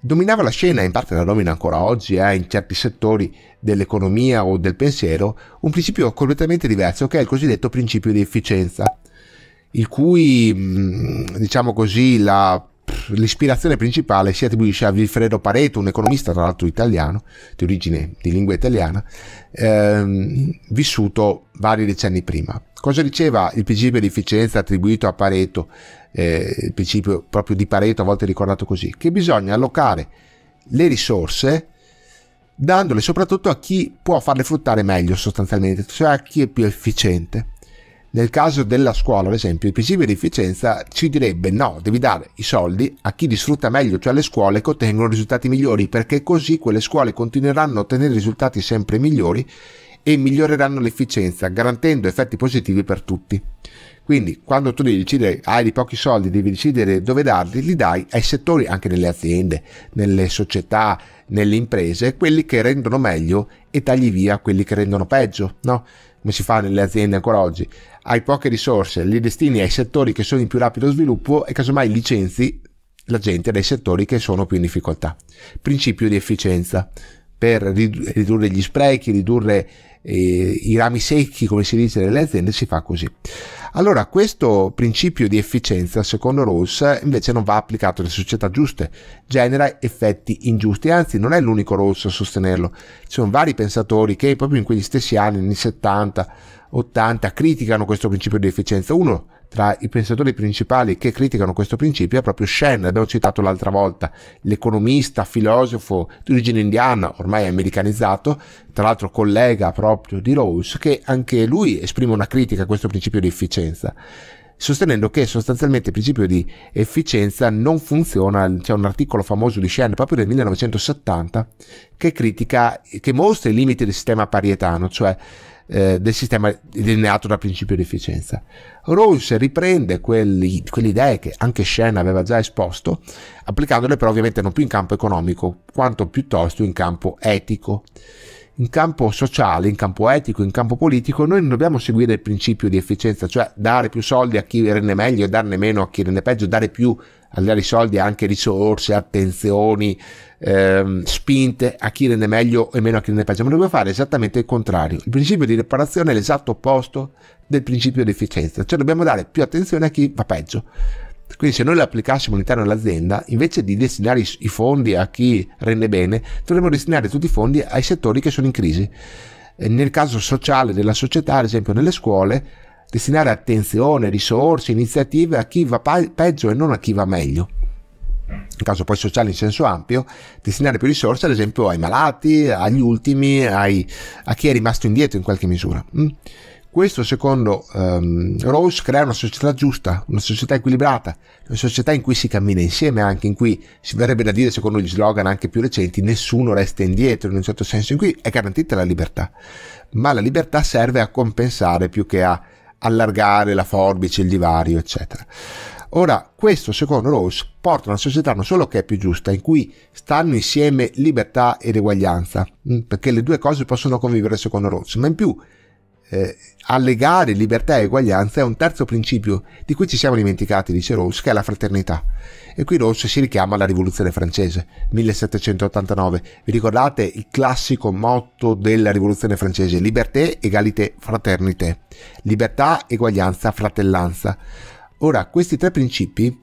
dominava la scena, in parte la domina ancora oggi, eh, in certi settori dell'economia o del pensiero, un principio completamente diverso che è il cosiddetto principio di efficienza, il cui, mm, diciamo così, la, l'ispirazione principale si attribuisce a Vilfredo Pareto, un economista tra l'altro italiano, di origine di lingua italiana, ehm, vissuto vari decenni prima. Cosa diceva il principio di efficienza attribuito a Pareto? eh, il principio proprio di Pareto a volte ricordato così, che bisogna allocare le risorse dandole soprattutto a chi può farle fruttare meglio sostanzialmente, cioè a chi è più efficiente. Nel caso della scuola, ad esempio, il principio di efficienza ci direbbe no, devi dare i soldi a chi li sfrutta meglio, cioè alle scuole che ottengono risultati migliori, perché così quelle scuole continueranno a ottenere risultati sempre migliori e miglioreranno l'efficienza, garantendo effetti positivi per tutti. Quindi, quando tu devi decidere, hai di pochi soldi, devi decidere dove darli, li dai ai settori, anche nelle aziende, nelle società, nelle imprese, quelli che rendono meglio e tagli via quelli che rendono peggio, no? Come si fa nelle aziende ancora oggi? Hai poche risorse, li destini ai settori che sono in più rapido sviluppo e casomai licenzi la gente dai settori che sono più in difficoltà. Principio di efficienza per ridurre gli sprechi, ridurre eh, i rami secchi, come si dice nelle aziende, si fa così. Allora, questo principio di efficienza, secondo Rawls, invece non va applicato alle società giuste, genera effetti ingiusti, anzi non è l'unico Rawls a sostenerlo. Ci sono vari pensatori che proprio in quegli stessi anni, anni 70, 80, criticano questo principio di efficienza. Uno tra i pensatori principali che criticano questo principio è proprio Shen, l'abbiamo citato l'altra volta, l'economista, filosofo di origine indiana, ormai americanizzato, tra l'altro collega proprio di Rawls, che anche lui esprime una critica a questo principio di efficienza sostenendo che sostanzialmente il principio di efficienza non funziona. C'è un articolo famoso di Shen proprio del 1970 che critica, che mostra i limiti del sistema parietano, cioè eh, del sistema delineato dal principio di efficienza. Rawls riprende quelli, quelle idee che anche Shen aveva già esposto, applicandole però ovviamente non più in campo economico, quanto piuttosto in campo etico. In campo sociale, in campo etico, in campo politico, noi non dobbiamo seguire il principio di efficienza, cioè dare più soldi a chi rende meglio e darne meno a chi rende peggio, dare più al di là di soldi anche risorse, attenzioni, ehm, spinte a chi rende meglio e meno a chi rende peggio, ma dobbiamo fare esattamente il contrario. Il principio di riparazione è l'esatto opposto del principio di efficienza, cioè dobbiamo dare più attenzione a chi va peggio. Quindi se noi lo applicassimo all'interno dell'azienda, invece di destinare i fondi a chi rende bene, dovremmo destinare tutti i fondi ai settori che sono in crisi. Nel caso sociale della società, ad esempio nelle scuole, destinare attenzione, risorse, iniziative a chi va peggio e non a chi va meglio. In caso poi sociale in senso ampio, destinare più risorse ad esempio ai malati, agli ultimi, ai, a chi è rimasto indietro in qualche misura. Mm. Questo secondo um, ehm, Rose crea una società giusta, una società equilibrata, una società in cui si cammina insieme, anche in cui si verrebbe da dire secondo gli slogan anche più recenti, nessuno resta indietro in un certo senso, in cui è garantita la libertà, ma la libertà serve a compensare più che a allargare la forbice, il divario, eccetera. Ora, questo secondo Rawls porta a una società non solo che è più giusta, in cui stanno insieme libertà ed eguaglianza, mm, perché le due cose possono convivere secondo Rawls, ma in più eh, allegare libertà e eguaglianza è un terzo principio di cui ci siamo dimenticati, dice Rawls, che è la fraternità. E qui Rawls si richiama alla rivoluzione francese, 1789. Vi ricordate il classico motto della rivoluzione francese? Liberté, égalité, fraternité. Libertà, eguaglianza, fratellanza. Ora, questi tre principi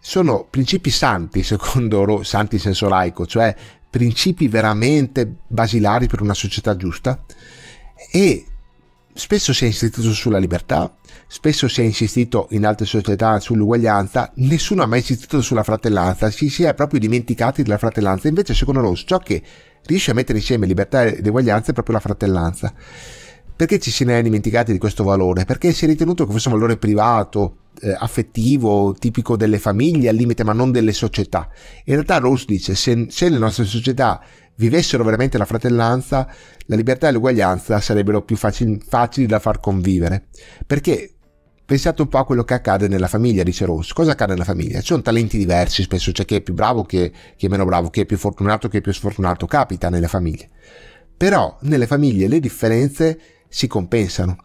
sono principi santi, secondo Rawls, santi in senso laico, cioè principi veramente basilari per una società giusta e Spesso si è insistito sulla libertà, spesso si è insistito in altre società sull'uguaglianza, nessuno ha mai insistito sulla fratellanza, si, si è proprio dimenticati della fratellanza. Invece, secondo Ross, ciò che riesce a mettere insieme libertà ed uguaglianza è proprio la fratellanza. Perché ci si ne è dimenticati di questo valore? Perché si è ritenuto che fosse un valore privato, eh, affettivo, tipico delle famiglie al limite, ma non delle società. In realtà Rose dice, se, se le nostre società vivessero veramente la fratellanza, la libertà e l'uguaglianza sarebbero più facil- facili da far convivere. Perché pensate un po' a quello che accade nella famiglia, dice Ross. Cosa accade nella famiglia? Ci sono talenti diversi, spesso c'è chi è più bravo, che è, chi è meno bravo, chi è più fortunato, che è più sfortunato, capita nelle famiglie. Però nelle famiglie le differenze si compensano.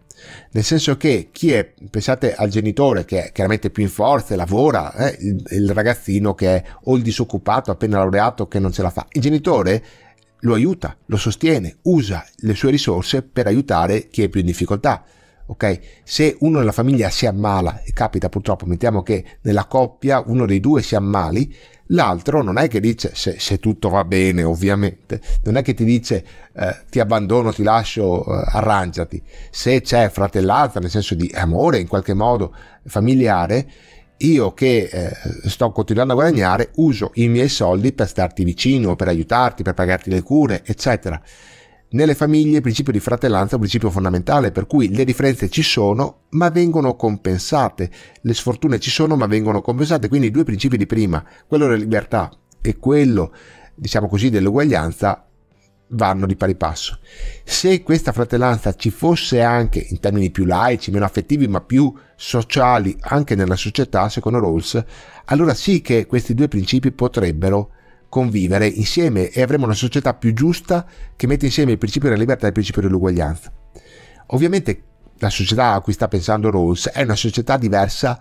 Nel senso che chi è, pensate al genitore che è chiaramente più in forza e lavora, eh, il, il, ragazzino che è o il disoccupato appena laureato che non ce la fa, il genitore lo aiuta, lo sostiene, usa le sue risorse per aiutare chi è più in difficoltà. Okay? Se uno della famiglia si ammala, e capita purtroppo, mettiamo che nella coppia uno dei due si ammali, l'altro non è che dice se, se tutto va bene, ovviamente, non è che ti dice eh, ti abbandono, ti lascio, eh, arrangiati. Se c'è fratellanza, nel senso di amore in qualche modo familiare, io che eh, sto continuando a guadagnare uso i miei soldi per starti vicino, per aiutarti, per pagarti le cure, eccetera. Nelle famiglie il principio di fratellanza è un principio fondamentale, per cui le differenze ci sono ma vengono compensate, le sfortune ci sono ma vengono compensate, quindi i due principi di prima, quello della libertà e quello, diciamo così, dell'uguaglianza, vanno di pari passo. Se questa fratellanza ci fosse anche in termini più laici, meno affettivi, ma più sociali anche nella società, secondo Rawls, allora sì che questi due principi potrebbero convivere insieme e avremo una società più giusta che mette insieme il principio della libertà e il principio dell'uguaglianza. Ovviamente la società a cui sta pensando Rawls è una società diversa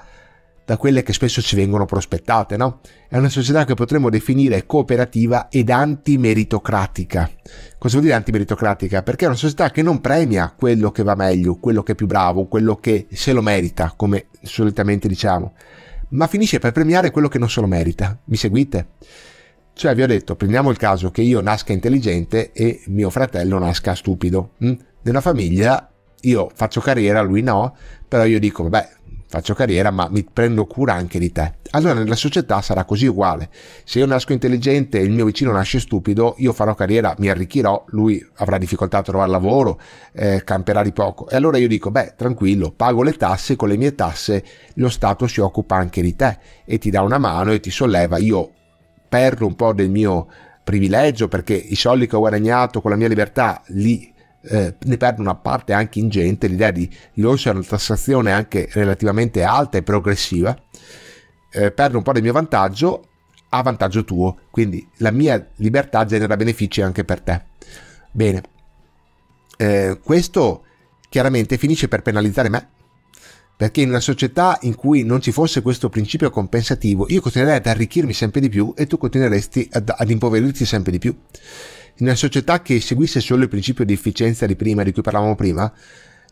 da quelle che spesso ci vengono prospettate, no? È una società che potremmo definire cooperativa ed antimeritocratica. Cosa vuol dire antimeritocratica? Perché è una società che non premia quello che va meglio, quello che è più bravo, quello che se lo merita, come solitamente diciamo, ma finisce per premiare quello che non se lo merita. Mi seguite? Cioè, vi ho detto, prendiamo il caso che io nasca intelligente e mio fratello nasca stupido. Mm? Nella famiglia io faccio carriera, lui no, però io dico, vabbè, faccio carriera, ma mi prendo cura anche di te. Allora nella società sarà così uguale. Se io nasco intelligente e il mio vicino nasce stupido, io farò carriera, mi arricchirò, lui avrà difficoltà a trovare lavoro, eh, camperà di poco. E allora io dico, beh, tranquillo, pago le tasse, con le mie tasse lo Stato si occupa anche di te e ti dà una mano e ti solleva. Io perdo un po' del mio privilegio perché i soldi che ho guadagnato con la mia libertà li eh, ne perde una parte anche ingente, l'idea di, di lanciare una tassazione anche relativamente alta e progressiva, eh, perdo un po' del mio vantaggio a vantaggio tuo, quindi la mia libertà genera benefici anche per te. Bene, eh, questo chiaramente finisce per penalizzare me, perché in una società in cui non ci fosse questo principio compensativo, io continuerei ad arricchirmi sempre di più e tu continueresti ad, ad impoverirti sempre di più. In una società che seguisse solo il principio di efficienza di prima di cui parlavamo prima,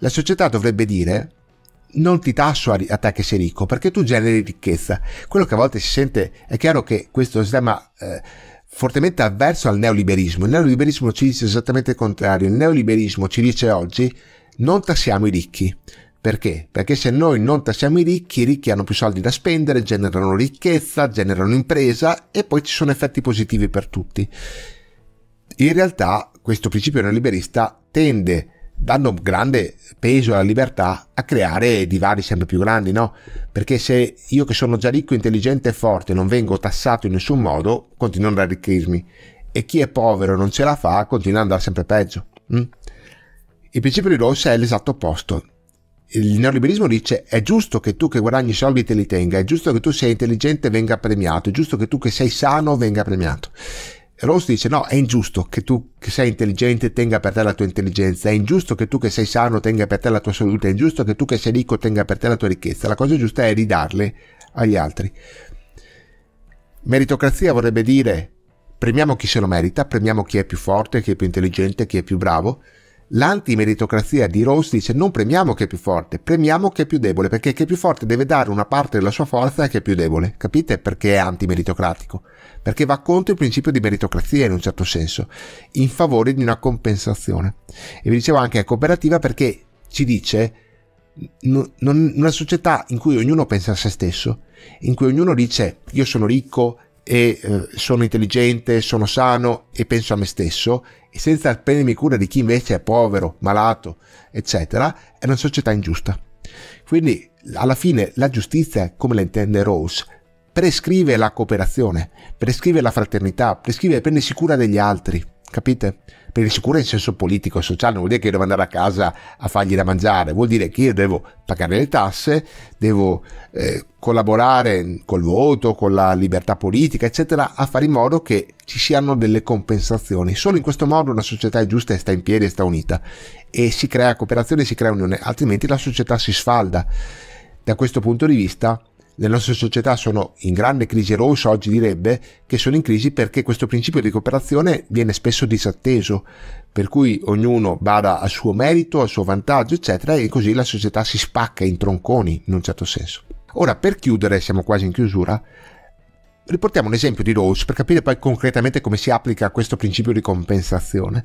la società dovrebbe dire non ti tasso a, te che sei ricco perché tu generi ricchezza. Quello che a volte si sente è chiaro che questo sistema eh, fortemente avverso al neoliberismo. Il neoliberismo ci dice esattamente il contrario. Il neoliberismo ci dice oggi non tassiamo i ricchi. Perché? Perché se noi non tassiamo i ricchi, i ricchi hanno più soldi da spendere, generano ricchezza, generano impresa e poi ci sono effetti positivi per tutti in realtà questo principio neoliberista tende, dando grande peso alla libertà, a creare divari sempre più grandi, no? Perché se io che sono già ricco, intelligente e forte non vengo tassato in nessun modo, continuo ad arricchirmi. E chi è povero e non ce la fa, continua ad andare sempre peggio. Mm? Il principio di Rawls è l'esatto opposto. Il neoliberismo dice è giusto che tu che guadagni soldi te li tenga, è giusto che tu sia intelligente venga premiato, è giusto che tu che sei sano venga premiato. Rose dice no, è ingiusto che tu che sei intelligente tenga per te la tua intelligenza, è ingiusto che tu che sei sano tenga per te la tua salute, è ingiusto che tu che sei ricco tenga per te la tua ricchezza, la cosa giusta è ridarle agli altri. Meritocrazia vorrebbe dire premiamo chi se lo merita, premiamo chi è più forte, chi è più intelligente, chi è più bravo, L'antimeritocrazia di Rawls dice non premiamo chi è più forte, premiamo chi è più debole, perché chi è più forte deve dare una parte della sua forza a chi è più debole. Capite perché è antimeritocratico? Perché va contro il principio di meritocrazia in un certo senso, in favore di una compensazione. E vi dicevo anche è cooperativa perché ci dice una società in cui ognuno pensa a se stesso, in cui ognuno dice io sono ricco e eh, sono intelligente, sono sano e penso a me stesso e senza prendermi cura di chi invece è povero, malato, eccetera, è una società ingiusta. Quindi alla fine la giustizia, come la intende Rose, prescrive la cooperazione, prescrive la fraternità, prescrive prendersi cura degli altri, capite? per il sicuro in senso politico e sociale, non vuol dire che io devo andare a casa a fargli da mangiare, vuol dire che io devo pagare le tasse, devo eh, collaborare col voto, con la libertà politica, eccetera, a fare in modo che ci siano delle compensazioni. Solo in questo modo una società è giusta e sta in piedi e sta unita e si crea cooperazione, si crea unione, altrimenti la società si sfalda. Da questo punto di vista le nostre società sono in grande crisi, Rawls oggi direbbe che sono in crisi perché questo principio di cooperazione viene spesso disatteso, per cui ognuno bada al suo merito, al suo vantaggio, eccetera, e così la società si spacca in tronconi, in un certo senso. Ora, per chiudere, siamo quasi in chiusura, Riportiamo un esempio di Rose per capire poi concretamente come si applica questo principio di compensazione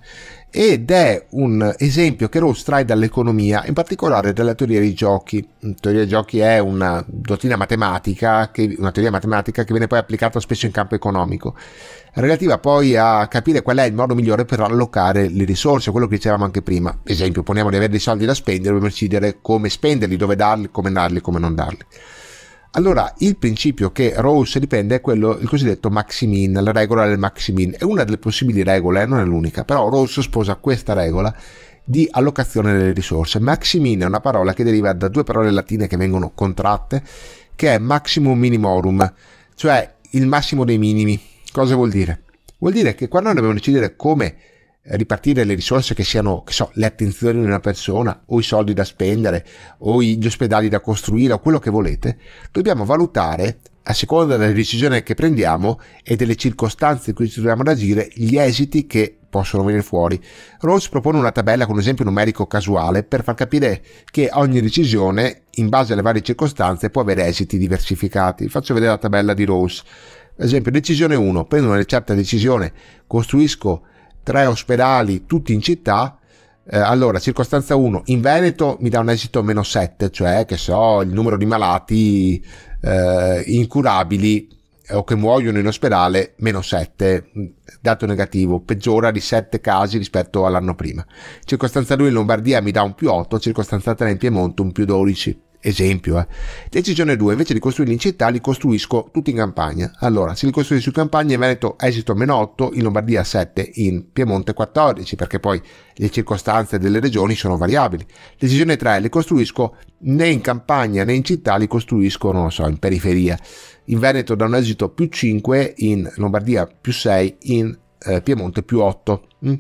ed è un esempio che Rose trae dall'economia, in particolare dalla teoria dei giochi. La teoria dei giochi è una dottrina matematica, che, una teoria matematica che viene poi applicata spesso in campo economico, relativa poi a capire qual è il modo migliore per allocare le risorse, quello che dicevamo anche prima. Esempio, poniamo di avere dei soldi da spendere, dobbiamo decidere come spenderli, dove darli, come darli, come non darli. Allora, il principio che Rawls riprende è quello, il cosiddetto maximin, la regola del maximin. È una delle possibili regole, eh, non è l'unica, però Rawls sposa questa regola di allocazione delle risorse. Maximin è una parola che deriva da due parole latine che vengono contratte, che è maximum minimorum, cioè il massimo dei minimi. Cosa vuol dire? Vuol dire che quando noi dobbiamo decidere come ripartire le risorse che siano, che so, le attenzioni di una persona o i soldi da spendere o gli ospedali da costruire o quello che volete, dobbiamo valutare a seconda della decisione che prendiamo e delle circostanze in cui ci troviamo ad agire, gli esiti che possono venire fuori. Rawls propone una tabella con un esempio numerico casuale per far capire che ogni decisione, in base alle varie circostanze, può avere esiti diversificati. Faccio vedere la tabella di Rawls. Ad esempio, decisione 1, prendo una certa decisione, costruisco tre ospedali tutti in città, eh, allora circostanza 1, in Veneto mi dà un esito meno 7, cioè che so il numero di malati eh, incurabili o che muoiono in ospedale, meno 7, dato negativo, peggiora di 7 casi rispetto all'anno prima. Circostanza 2 in Lombardia mi dà un più 8, circostanza 3 in Piemonte un più 12 esempio. Eh. Decisione 2, invece di costruirli in città li costruisco tutti in campagna. Allora, se li costruisco in campagna in Veneto esito meno 8, in Lombardia 7, in Piemonte 14, perché poi le circostanze delle regioni sono variabili. Decisione 3, li costruisco né in campagna né in città, li costruisco, non lo so, in periferia. In Veneto da un esito più 5, in Lombardia più 6, in eh, Piemonte più 8. Mm?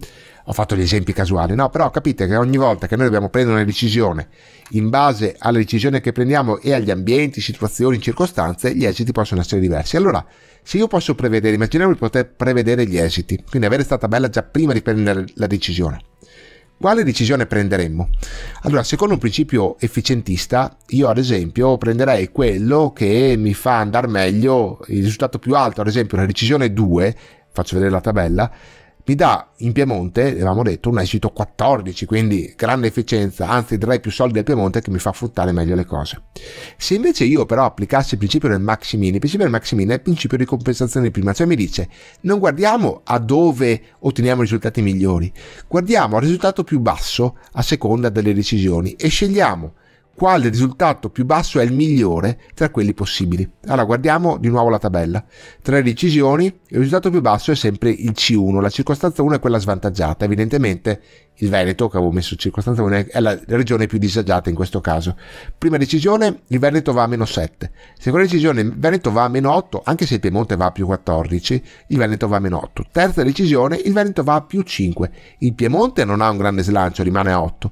Ho fatto gli esempi casuali, no, però capite che ogni volta che noi dobbiamo prendere una decisione, in base alla decisione che prendiamo e agli ambienti, situazioni, circostanze, gli esiti possono essere diversi. Allora, se io posso prevedere, immaginiamo di poter prevedere gli esiti, quindi avere stata bella già prima di prendere la decisione. Quale decisione prenderemmo? Allora, secondo un principio efficientista, io ad esempio prenderei quello che mi fa andare meglio, il risultato più alto, ad esempio una decisione 2, faccio vedere la tabella, mi dà in Piemonte, avevamo detto, un esito 14, quindi grande efficienza, anzi direi più soldi al Piemonte che mi fa fruttare meglio le cose. Se invece io però applicassi il principio del Maximin, il principio del Maximin è il principio di compensazione di prima, cioè mi dice non guardiamo a dove otteniamo risultati migliori, guardiamo al risultato più basso a seconda delle decisioni e scegliamo quale risultato più basso è il migliore tra quelli possibili. Allora guardiamo di nuovo la tabella. Tre decisioni, il risultato più basso è sempre il C1, la circostanza 1 è quella svantaggiata, evidentemente il Veneto che avevo messo circostanza 1 è la regione più disagiata in questo caso. Prima decisione il Veneto va a meno 7, seconda decisione il Veneto va a meno 8, anche se il Piemonte va a più 14, il Veneto va a meno 8. Terza decisione il Veneto va a più 5, il Piemonte non ha un grande slancio, rimane a 8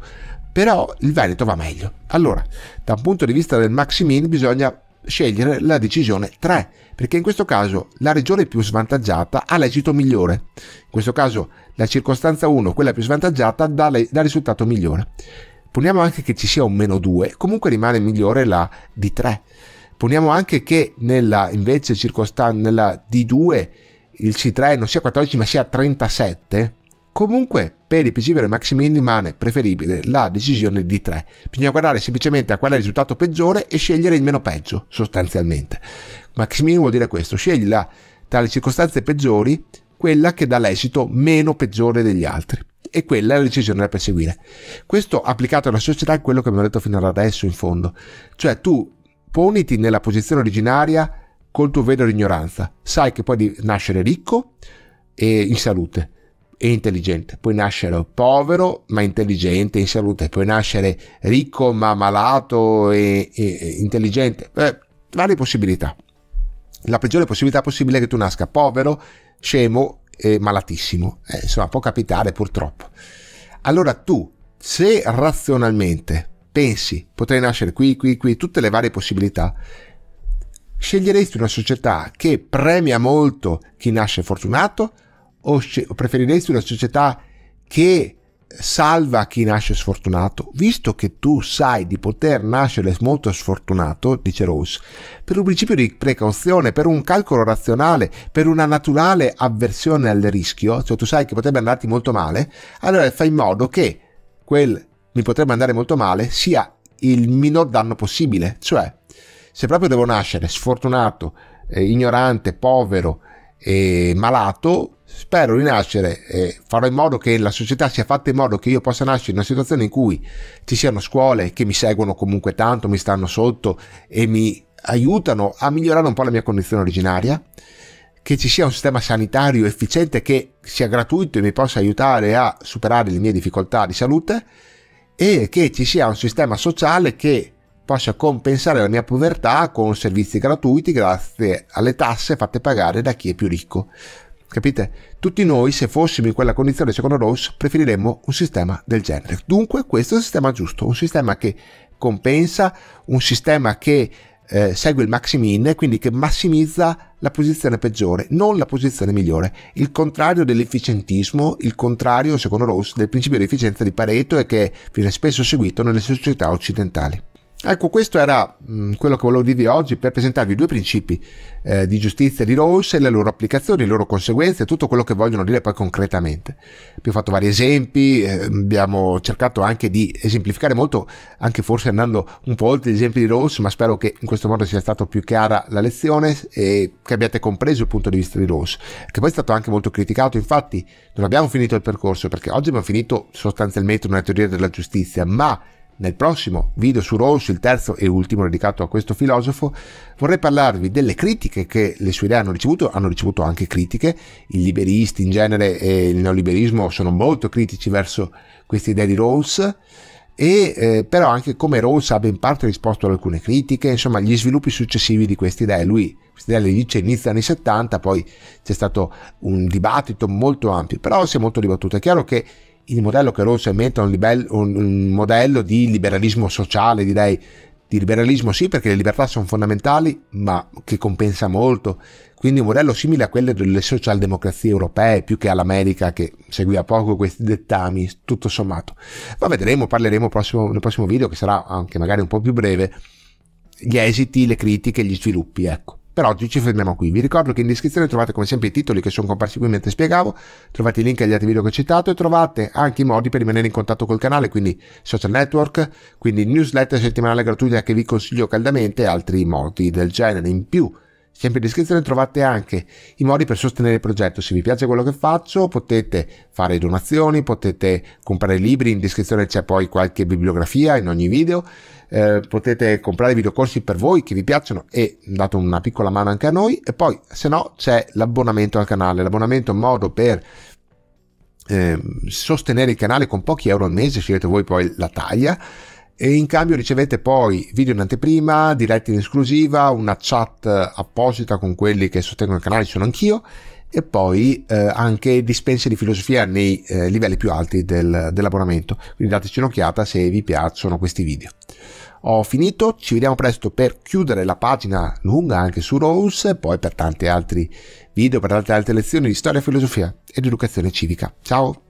però il Veneto va meglio. Allora, da un punto di vista del maxi min bisogna scegliere la decisione 3, perché in questo caso la regione più svantaggiata ha l'esito migliore. In questo caso la circostanza 1, quella più svantaggiata, dà, le, dà risultato migliore. Poniamo anche che ci sia un meno 2, comunque rimane migliore la D3. Poniamo anche che nella invece circostanza nella D2 il C3 non sia 14 ma sia 37. Comunque per il PG vero Maximin rimane preferibile la decisione di 3. Bisogna guardare semplicemente a qual è il risultato peggiore e scegliere il meno peggio, sostanzialmente. Maximin vuol dire questo, scegli la, tra le circostanze peggiori quella che dà l'esito meno peggiore degli altri e quella è la decisione da perseguire. Questo applicato alla società è quello che abbiamo detto fino ad adesso in fondo, cioè tu poniti nella posizione originaria col tuo vero ignoranza, sai che puoi nascere ricco e in salute, e intelligente. Puoi nascere povero ma intelligente, in salute. Puoi nascere ricco ma malato e, e intelligente. Eh, varie possibilità. La peggiore possibilità possibile è che tu nasca povero, scemo e malatissimo. Eh, insomma, può capitare purtroppo. Allora tu, se razionalmente pensi potrei nascere qui, qui, qui, tutte le varie possibilità, sceglieresti una società che premia molto chi nasce fortunato o preferiresti una società che salva chi nasce sfortunato, visto che tu sai di poter nascere molto sfortunato, dice Rose, per un principio di precauzione, per un calcolo razionale, per una naturale avversione al rischio, cioè tu sai che potrebbe andarti molto male, allora fai in modo che quel mi potrebbe andare molto male sia il minor danno possibile, cioè se proprio devo nascere sfortunato, eh, ignorante, povero e malato, spero di nascere e farò in modo che la società sia fatta in modo che io possa nascere in una situazione in cui ci siano scuole che mi seguono comunque tanto, mi stanno sotto e mi aiutano a migliorare un po' la mia condizione originaria, che ci sia un sistema sanitario efficiente che sia gratuito e mi possa aiutare a superare le mie difficoltà di salute e che ci sia un sistema sociale che possa compensare la mia povertà con servizi gratuiti grazie alle tasse fatte pagare da chi è più ricco. Capite? Tutti noi, se fossimo in quella condizione, secondo Rawls, preferiremmo un sistema del genere. Dunque, questo è un sistema giusto, un sistema che compensa, un sistema che eh, segue il maximin, quindi che massimizza la posizione peggiore, non la posizione migliore. Il contrario dell'efficientismo, il contrario, secondo Rawls, del principio di efficienza di Pareto e che viene spesso seguito nelle società occidentali. Ecco, questo era mh, mm, quello che volevo dirvi oggi per presentarvi i due principi eh, di giustizia di Rawls e le loro applicazioni, le loro conseguenze, e tutto quello che vogliono dire poi concretamente. Abbiamo fatto vari esempi, eh, abbiamo cercato anche di esemplificare molto, anche forse andando un po' oltre gli esempi di Rawls, ma spero che in questo modo sia stata più chiara la lezione e che abbiate compreso il punto di vista di Rawls, che poi è stato anche molto criticato, infatti non abbiamo finito il percorso perché oggi abbiamo finito sostanzialmente una teoria della giustizia, ma nel prossimo video su Rawls, il terzo e ultimo dedicato a questo filosofo, vorrei parlarvi delle critiche che le sue idee hanno ricevuto, hanno ricevuto anche critiche, i liberisti in genere e il neoliberismo sono molto critici verso queste idee di Rawls, e eh, però anche come Rawls abbia in parte risposto ad alcune critiche, insomma gli sviluppi successivi di queste idee. Lui queste idee le dice inizio anni 70, poi c'è stato un dibattito molto ampio, però si è molto dibattuto. È chiaro che il modello che Rawls emette è un, un, un modello di liberalismo sociale, direi, di liberalismo sì perché le libertà sono fondamentali ma che compensa molto quindi un modello simile a quello delle socialdemocrazie europee più che all'America che seguiva poco questi dettami tutto sommato ma vedremo parleremo prossimo, nel prossimo video che sarà anche magari un po' più breve gli esiti le critiche gli sviluppi ecco per oggi ci fermiamo qui. Vi ricordo che in descrizione trovate come sempre i titoli che sono comparsi qui mentre spiegavo, trovate i link agli altri video che ho citato e trovate anche i modi per rimanere in contatto col canale, quindi social network, quindi newsletter settimanale gratuita che vi consiglio caldamente e altri modi del genere. In più, sempre in descrizione trovate anche i modi per sostenere il progetto. Se vi piace quello che faccio potete fare donazioni, potete comprare libri, in descrizione c'è poi qualche bibliografia in ogni video eh, potete comprare videocorsi per voi che vi piacciono e date una piccola mano anche a noi e poi se no c'è l'abbonamento al canale, l'abbonamento è un modo per eh, sostenere il canale con pochi euro al mese, scegliete voi poi la taglia e in cambio ricevete poi video in anteprima, diretti in esclusiva, una chat apposita con quelli che sostengono il canale, ci sono anch'io e poi eh, anche dispense di filosofia nei eh, livelli più alti del, dell'abbonamento. Quindi dateci un'occhiata se vi piacciono questi video. Ho finito, ci vediamo presto per chiudere la pagina lunga anche su Rose, poi per tanti altri video, per tante altre lezioni di storia, filosofia ed educazione civica. Ciao!